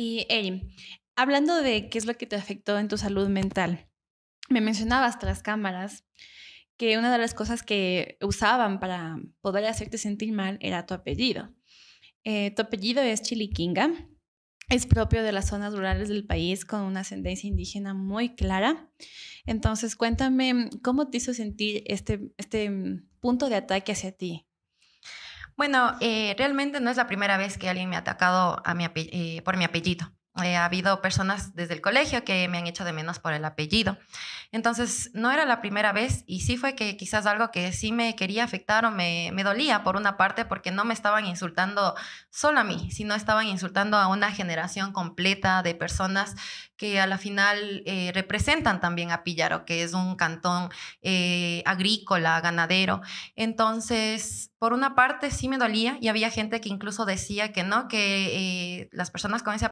Y Erin, hablando de qué es lo que te afectó en tu salud mental, me mencionabas tras cámaras, que una de las cosas que usaban para poder hacerte sentir mal era tu apellido. Eh, tu apellido es Chiliquinga, es propio de las zonas rurales del país con una ascendencia indígena muy clara. Entonces, cuéntame cómo te hizo sentir este, este mm, punto de ataque hacia ti. Bueno, eh, realmente no es la primera vez que alguien me ha atacado eh, por mi apellido. Eh, ha habido personas desde el colegio que me han hecho de menos por el apellido. Entonces, no era la primera vez y sí fue que quizás algo que sí me quería afectar o me, dolía por una parte porque no me estaban insultando solo a mí, sino estaban insultando a una generación completa de personas que a la final representan también a Pillaro, que es un cantón agrícola, ganadero. Entonces, por una parte sí me dolía y había gente que incluso decía que no, que eh, las personas con ese